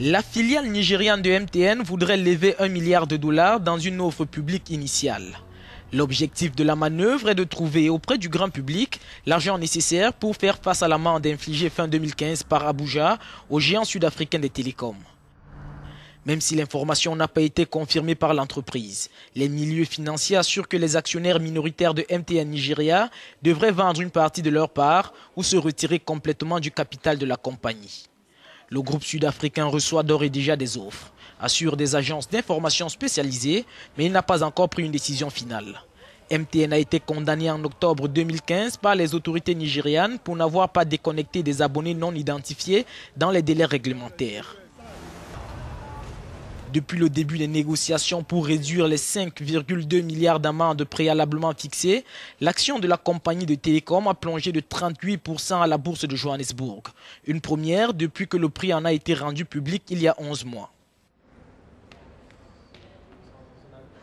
La filiale nigériane de MTN voudrait lever un milliard de dollars dans une offre publique initiale. L'objectif de la manœuvre est de trouver auprès du grand public l'argent nécessaire pour faire face à l'amende infligée fin 2015 par Abuja au géant sud-africain des télécoms. Même si l'information n'a pas été confirmée par l'entreprise, les milieux financiers assurent que les actionnaires minoritaires de MTN Nigeria devraient vendre une partie de leur part ou se retirer complètement du capital de la compagnie le groupe sud-africain reçoit d'ores et déjà des offres, assure des agences d'information spécialisées, mais il n'a pas encore pris une décision finale. MTN a été condamné en octobre 2015 par les autorités nigérianes pour n'avoir pas déconnecté des abonnés non identifiés dans les délais réglementaires depuis le début des négociations pour réduire les 5,2 milliards d'amendes préalablement fixées, l'action de la compagnie de télécom a plongé de 38% à la bourse de Johannesburg. Une première depuis que le prix en a été rendu public il y a 11 mois.